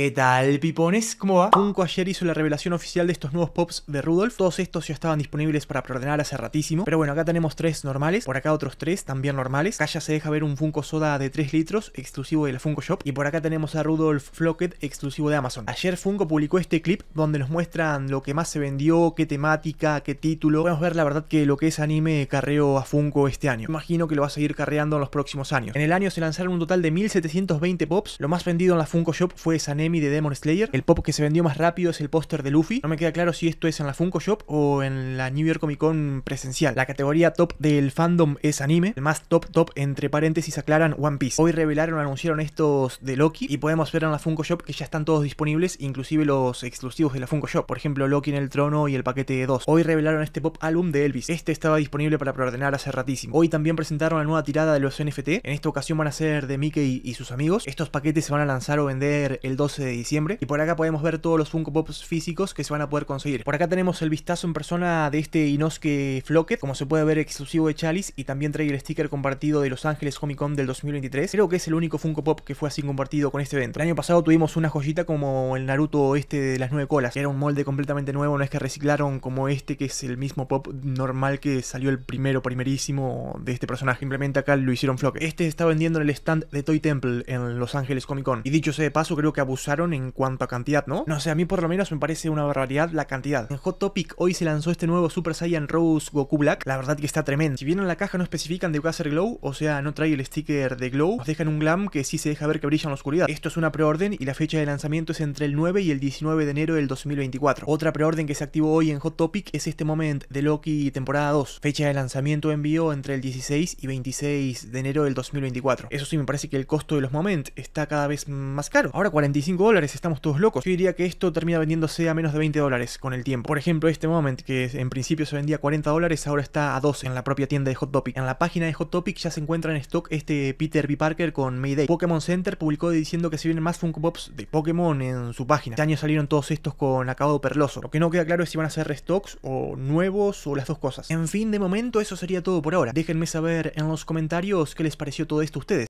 ¿Qué tal, pipones? ¿Cómo va? Funko ayer hizo la revelación oficial de estos nuevos pops de Rudolph. Todos estos ya estaban disponibles para preordenar hace ratísimo. Pero bueno, acá tenemos tres normales. Por acá otros tres también normales. Acá ya se deja ver un Funko Soda de 3 litros, exclusivo de la Funko Shop. Y por acá tenemos a Rudolph Flocket, exclusivo de Amazon. Ayer Funko publicó este clip donde nos muestran lo que más se vendió, qué temática, qué título. Vamos a ver la verdad que lo que es anime carreó a Funko este año. Imagino que lo va a seguir carreando en los próximos años. En el año se lanzaron un total de 1720 pops. Lo más vendido en la Funko Shop fue Sané de Demon Slayer. El pop que se vendió más rápido es el póster de Luffy. No me queda claro si esto es en la Funko Shop o en la New York Comic Con presencial. La categoría top del fandom es anime. El más top top entre paréntesis aclaran One Piece. Hoy revelaron, anunciaron estos de Loki y podemos ver en la Funko Shop que ya están todos disponibles, inclusive los exclusivos de la Funko Shop. Por ejemplo, Loki en el trono y el paquete de 2. Hoy revelaron este pop álbum de Elvis. Este estaba disponible para preordenar hace ratísimo. Hoy también presentaron la nueva tirada de los NFT. En esta ocasión van a ser de Mickey y sus amigos. Estos paquetes se van a lanzar o vender el 12 de diciembre. Y por acá podemos ver todos los Funko Pops físicos que se van a poder conseguir. Por acá tenemos el vistazo en persona de este Inosuke Flocket, como se puede ver exclusivo de Chalice, y también trae el sticker compartido de Los Ángeles Comic Con del 2023. Creo que es el único Funko Pop que fue así compartido con este evento. El año pasado tuvimos una joyita como el Naruto este de las nueve colas, que era un molde completamente nuevo, no es que reciclaron como este que es el mismo pop normal que salió el primero, primerísimo de este personaje. Simplemente acá lo hicieron Flock. Este está vendiendo en el stand de Toy Temple en Los Ángeles Comic Con. Y dicho sea de paso, creo que abusó usaron en cuanto a cantidad, ¿no? No sé, a mí por lo menos me parece una barbaridad la cantidad. En Hot Topic hoy se lanzó este nuevo Super Saiyan Rose Goku Black, la verdad que está tremendo. Si bien en la caja no especifican de hacer Glow, o sea, no trae el sticker de Glow, os dejan un glam que sí se deja ver que brilla en la oscuridad. Esto es una preorden y la fecha de lanzamiento es entre el 9 y el 19 de enero del 2024. Otra preorden que se activó hoy en Hot Topic es este Moment de Loki temporada 2, fecha de lanzamiento envío entre el 16 y 26 de enero del 2024. Eso sí, me parece que el costo de los Moment está cada vez más caro. Ahora 45 estamos todos locos. Yo diría que esto termina vendiéndose a menos de 20 dólares con el tiempo. Por ejemplo, este Moment, que en principio se vendía a 40 dólares, ahora está a 12 en la propia tienda de Hot Topic. En la página de Hot Topic ya se encuentra en stock este Peter B. Parker con Mayday. Pokémon Center publicó diciendo que se vienen más Funko Pops de Pokémon en su página. Este año salieron todos estos con acabado perloso. Lo que no queda claro es si van a ser restocks o nuevos o las dos cosas. En fin, de momento eso sería todo por ahora. Déjenme saber en los comentarios qué les pareció todo esto a ustedes.